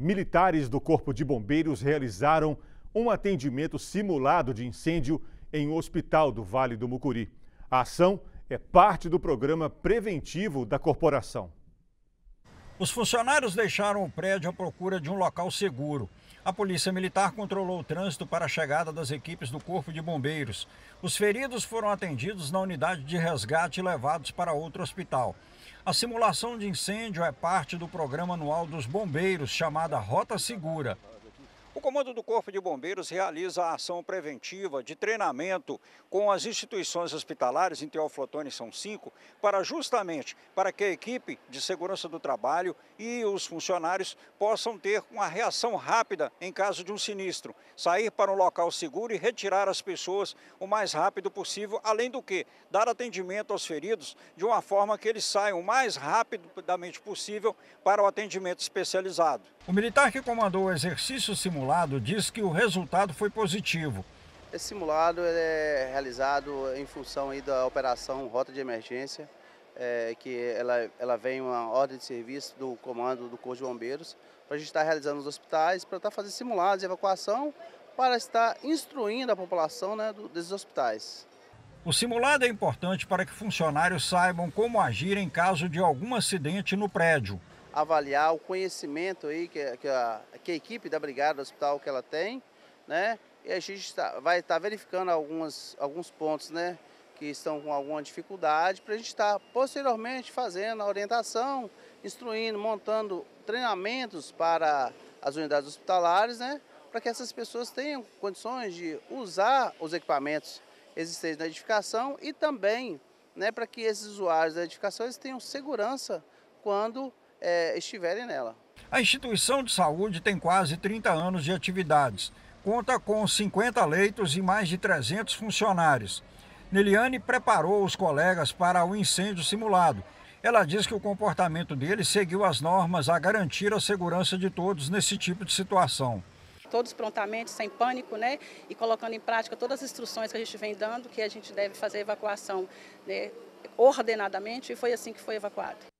Militares do Corpo de Bombeiros realizaram um atendimento simulado de incêndio em um hospital do Vale do Mucuri. A ação é parte do programa preventivo da corporação. Os funcionários deixaram o prédio à procura de um local seguro. A Polícia Militar controlou o trânsito para a chegada das equipes do Corpo de Bombeiros. Os feridos foram atendidos na unidade de resgate e levados para outro hospital. A simulação de incêndio é parte do programa anual dos bombeiros, chamada Rota Segura. O Comando do Corpo de Bombeiros realiza a ação preventiva de treinamento com as instituições hospitalares em Teoflotone são cinco, para justamente para que a equipe de segurança do trabalho e os funcionários possam ter uma reação rápida em caso de um sinistro, sair para um local seguro e retirar as pessoas o mais rápido possível, além do que dar atendimento aos feridos de uma forma que eles saiam o mais rapidamente possível para o atendimento especializado. O militar que comandou o exercício simulado simulado diz que o resultado foi positivo. Esse simulado é realizado em função da operação Rota de Emergência, é, que ela, ela vem uma ordem de serviço do comando do Corpo de Bombeiros, para a gente estar tá realizando nos hospitais, para estar tá fazendo simulados de evacuação, para estar instruindo a população né, do, desses hospitais. O simulado é importante para que funcionários saibam como agir em caso de algum acidente no prédio avaliar o conhecimento aí que, que, a, que a equipe da Brigada do Hospital que ela tem, né? E a gente está, vai estar tá verificando algumas, alguns pontos, né? Que estão com alguma dificuldade, para a gente estar tá posteriormente fazendo a orientação, instruindo, montando treinamentos para as unidades hospitalares, né? Para que essas pessoas tenham condições de usar os equipamentos existentes na edificação e também né, para que esses usuários da edificação tenham segurança quando é, estiverem nela. A instituição de saúde tem quase 30 anos de atividades, conta com 50 leitos e mais de 300 funcionários. Neliane preparou os colegas para o incêndio simulado. Ela diz que o comportamento deles seguiu as normas a garantir a segurança de todos nesse tipo de situação todos prontamente, sem pânico, né? E colocando em prática todas as instruções que a gente vem dando, que a gente deve fazer evacuação né, ordenadamente, e foi assim que foi evacuado.